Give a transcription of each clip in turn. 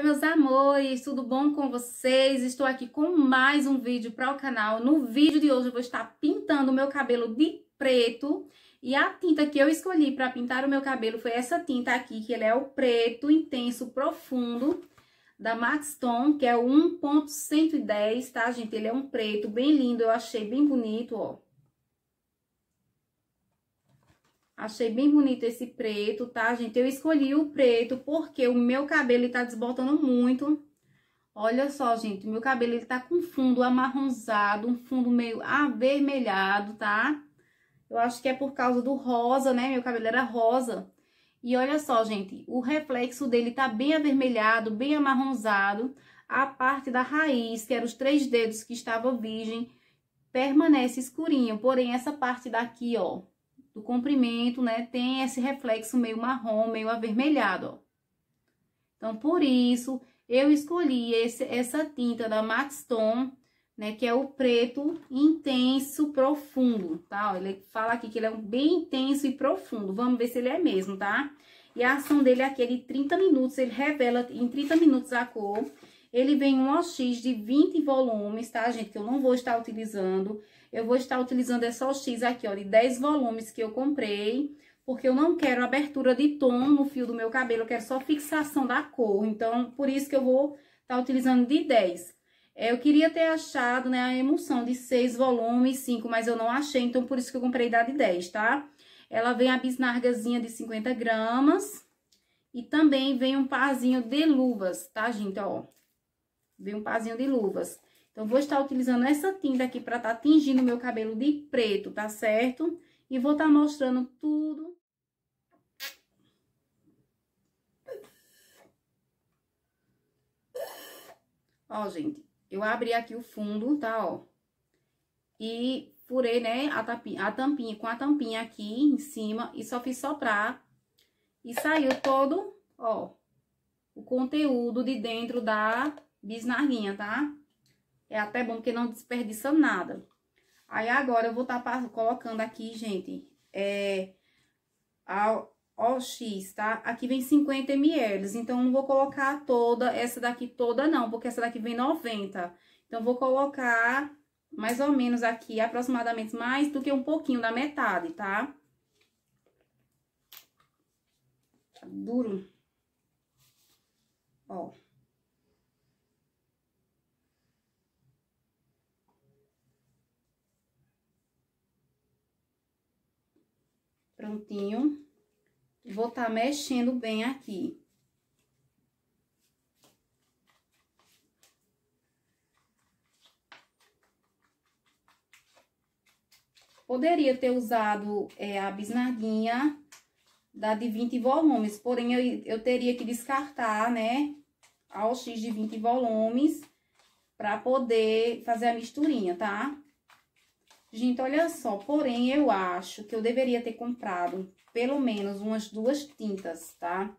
Oi meus amores, tudo bom com vocês? Estou aqui com mais um vídeo para o canal. No vídeo de hoje eu vou estar pintando o meu cabelo de preto e a tinta que eu escolhi para pintar o meu cabelo foi essa tinta aqui, que ele é o preto intenso profundo da Max que é o 1.110, tá gente? Ele é um preto bem lindo, eu achei bem bonito, ó. Achei bem bonito esse preto, tá, gente? Eu escolhi o preto porque o meu cabelo está desbotando muito. Olha só, gente, meu cabelo ele tá com fundo amarronzado, um fundo meio avermelhado, tá? Eu acho que é por causa do rosa, né? Meu cabelo era rosa. E olha só, gente, o reflexo dele tá bem avermelhado, bem amarronzado. A parte da raiz, que eram os três dedos que estava virgem, permanece escurinho. Porém, essa parte daqui, ó, do comprimento, né, tem esse reflexo meio marrom, meio avermelhado, ó. Então, por isso, eu escolhi esse, essa tinta da Max Tom, né, que é o preto intenso, profundo, tá? ele fala aqui que ele é um bem intenso e profundo, vamos ver se ele é mesmo, tá? E a ação dele é aquele 30 minutos, ele revela em 30 minutos a cor. Ele vem um OX de 20 volumes, tá, gente? Que eu não vou estar utilizando eu vou estar utilizando essa é OX aqui, ó, de 10 volumes que eu comprei, porque eu não quero abertura de tom no fio do meu cabelo, eu quero só fixação da cor. Então, por isso que eu vou estar tá utilizando de 10. É, eu queria ter achado, né, a emulsão de 6 volumes, 5, mas eu não achei, então por isso que eu comprei da de 10, tá? Ela vem a bisnargazinha de 50 gramas e também vem um parzinho de luvas, tá, gente, ó? Vem um parzinho de luvas. Então, vou estar utilizando essa tinta aqui para estar tá tingindo meu cabelo de preto, tá certo? E vou estar tá mostrando tudo. Ó, gente, eu abri aqui o fundo, tá, ó. E furei, né, a tampinha, a tampinha com a tampinha aqui em cima e só fiz soprar. E saiu todo, ó, o conteúdo de dentro da bisnaguinha, tá? É até bom porque não desperdiça nada. Aí agora eu vou estar tá colocando aqui, gente, é, a OX, tá? Aqui vem 50 ml, então não vou colocar toda, essa daqui toda não, porque essa daqui vem 90. Então vou colocar mais ou menos aqui, aproximadamente mais do que um pouquinho da metade, tá? Tá duro. Ó. cantinho. Vou estar tá mexendo bem aqui. Poderia ter usado é, a bisnaguinha da de 20 volumes, porém eu, eu teria que descartar, né, ao X de 20 volumes para poder fazer a misturinha, tá? Gente, olha só, porém, eu acho que eu deveria ter comprado pelo menos umas duas tintas, tá?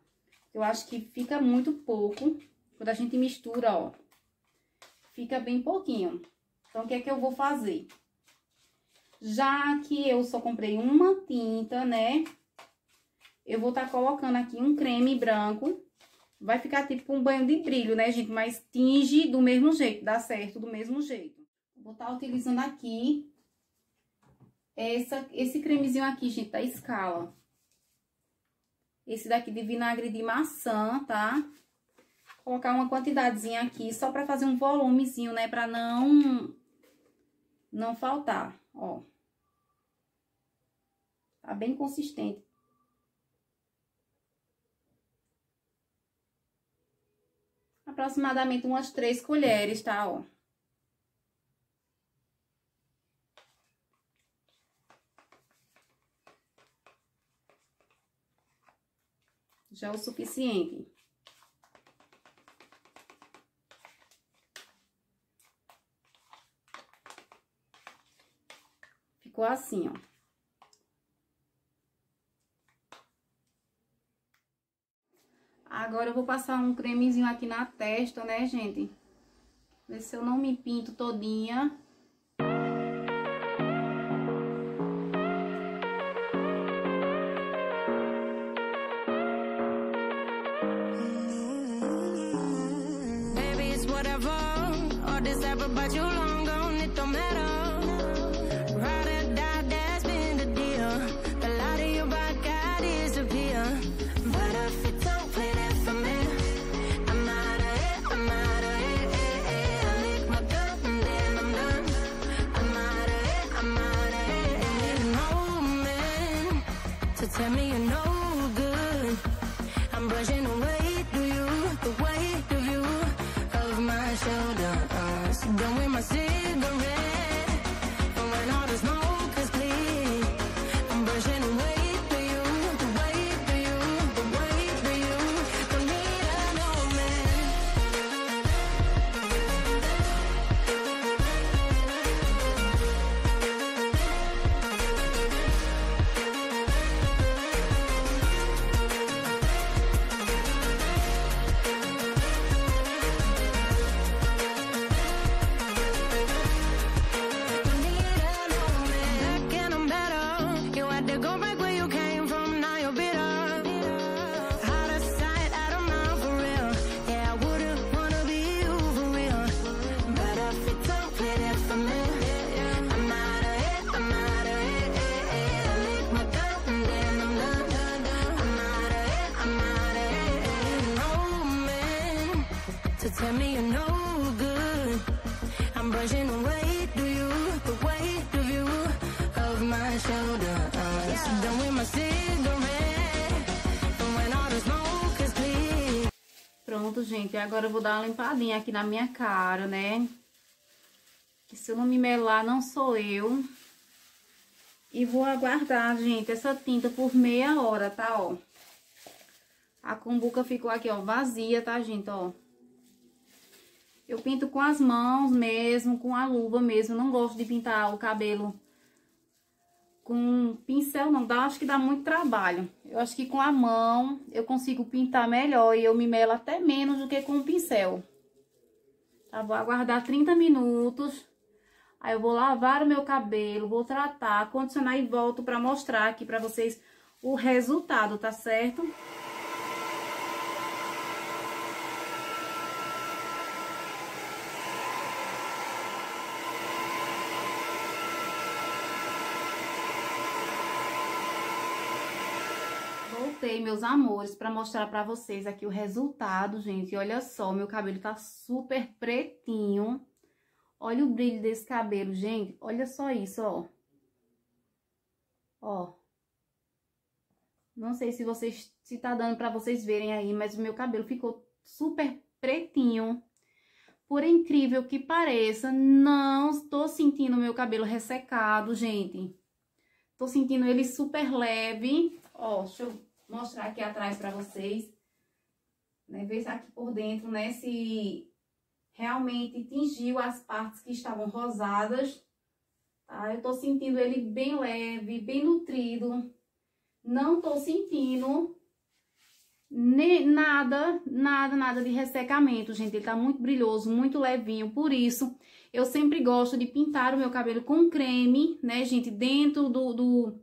Eu acho que fica muito pouco, quando a gente mistura, ó, fica bem pouquinho. Então, o que é que eu vou fazer? Já que eu só comprei uma tinta, né, eu vou estar tá colocando aqui um creme branco. Vai ficar tipo um banho de brilho, né, gente? Mas tinge do mesmo jeito, dá certo do mesmo jeito. Vou estar tá utilizando aqui essa, esse cremezinho aqui, gente, da Escala. Esse daqui de vinagre de maçã, tá? Colocar uma quantidadezinha aqui, só pra fazer um volumezinho, né? Pra não... Não faltar, ó. Tá bem consistente. Aproximadamente umas três colheres, tá? Ó. já é o suficiente. Ficou assim, ó. Agora eu vou passar um cremezinho aqui na testa, né, gente? Ver se eu não me pinto todinha. forever, but you long gone, it don't matter. Ride or die, that's been the deal. The light of your I disappear. But if you don't me, I'm it, I'm I lick my and then I'm done. I'm I'm man to tell me me no good. I'm brushing you, the weight of you, of my shoulders. Yeah. Done with my cigarette, and when all the smoke is Pronto, gente, agora eu vou dar uma limpadinha aqui na minha cara, né? Que se eu não me melar, não sou eu. E vou aguardar, gente, essa tinta por meia hora, tá, ó? A cumbuca ficou aqui, ó, vazia, tá, gente, ó? Eu pinto com as mãos mesmo, com a luva mesmo. Não gosto de pintar o cabelo com pincel, não dá. Acho que dá muito trabalho. Eu acho que com a mão eu consigo pintar melhor e eu me melo até menos do que com o pincel. Tá, vou aguardar 30 minutos. Aí eu vou lavar o meu cabelo, vou tratar, condicionar e volto pra mostrar aqui pra vocês o resultado, tá certo? meus amores para mostrar para vocês aqui o resultado, gente. E olha só, meu cabelo tá super pretinho. Olha o brilho desse cabelo, gente. Olha só isso, ó. Ó. Não sei se vocês se tá dando para vocês verem aí, mas o meu cabelo ficou super pretinho. Por incrível que pareça, não estou sentindo meu cabelo ressecado, gente. Tô sentindo ele super leve. Ó, deixa eu mostrar aqui atrás para vocês. Né? Ver aqui por dentro, né? Se realmente tingiu as partes que estavam rosadas. Tá? Eu tô sentindo ele bem leve, bem nutrido. Não tô sentindo nem nada, nada, nada de ressecamento, gente. Ele tá muito brilhoso, muito levinho. Por isso, eu sempre gosto de pintar o meu cabelo com creme, né, gente? Dentro do, do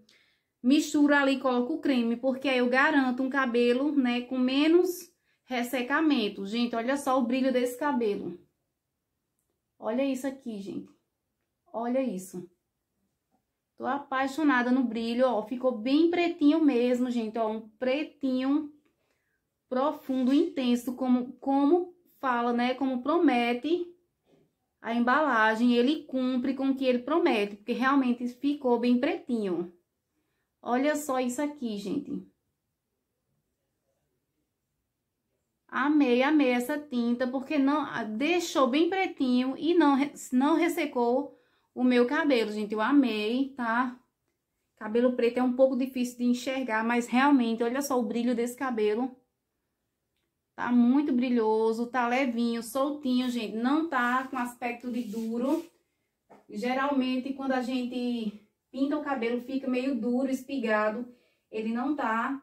misturo ali, coloco o creme, porque aí eu garanto um cabelo, né, com menos ressecamento. Gente, olha só o brilho desse cabelo. Olha isso aqui, gente. Olha isso. Tô apaixonada no brilho, ó. Ficou bem pretinho mesmo, gente, ó. Um pretinho profundo, intenso, como, como fala, né, como promete a embalagem. Ele cumpre com o que ele promete, porque realmente ficou bem pretinho. Olha só isso aqui, gente. Amei, amei essa tinta, porque não ah, deixou bem pretinho e não, não ressecou o meu cabelo, gente. Eu amei, tá? Cabelo preto é um pouco difícil de enxergar, mas realmente, olha só o brilho desse cabelo. Tá muito brilhoso, tá levinho, soltinho, gente. Não tá com aspecto de duro. Geralmente, quando a gente pinta o cabelo, fica meio duro, espigado, ele não tá.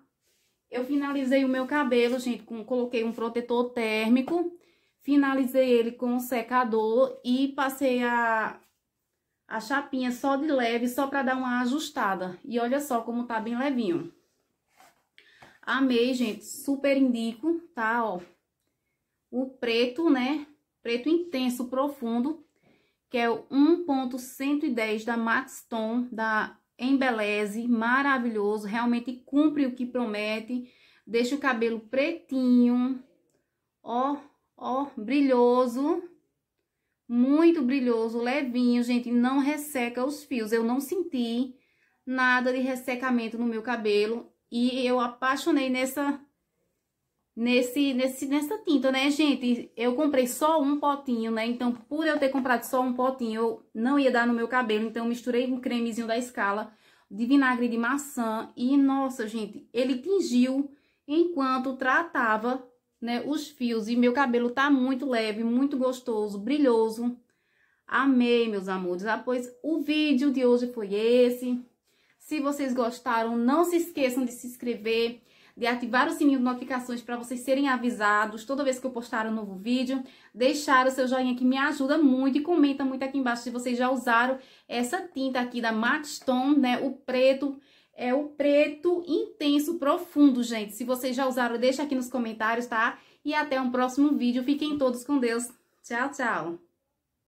Eu finalizei o meu cabelo, gente, com, coloquei um protetor térmico, finalizei ele com um secador e passei a, a chapinha só de leve, só pra dar uma ajustada. E olha só como tá bem levinho. Amei, gente, super indico, tá, ó. O preto, né, preto intenso, profundo, que é o 1.110 da Max Tom, da Embeleze, maravilhoso, realmente cumpre o que promete, deixa o cabelo pretinho, ó, ó, brilhoso, muito brilhoso, levinho, gente, não resseca os fios, eu não senti nada de ressecamento no meu cabelo e eu apaixonei nessa nesse, nesse, nessa tinta, né, gente? Eu comprei só um potinho, né? Então, por eu ter comprado só um potinho, eu não ia dar no meu cabelo. Então, misturei um cremezinho da Scala de vinagre de maçã. E, nossa, gente, ele tingiu enquanto tratava, né, os fios. E meu cabelo tá muito leve, muito gostoso, brilhoso. Amei, meus amores. Ah, pois o vídeo de hoje foi esse. Se vocês gostaram, não se esqueçam de se inscrever de ativar o sininho de notificações para vocês serem avisados toda vez que eu postar um novo vídeo, deixar o seu joinha que me ajuda muito e comenta muito aqui embaixo se vocês já usaram essa tinta aqui da Matte Tone, né, o preto, é o preto intenso, profundo, gente. Se vocês já usaram, deixa aqui nos comentários, tá? E até um próximo vídeo. Fiquem todos com Deus. Tchau, tchau.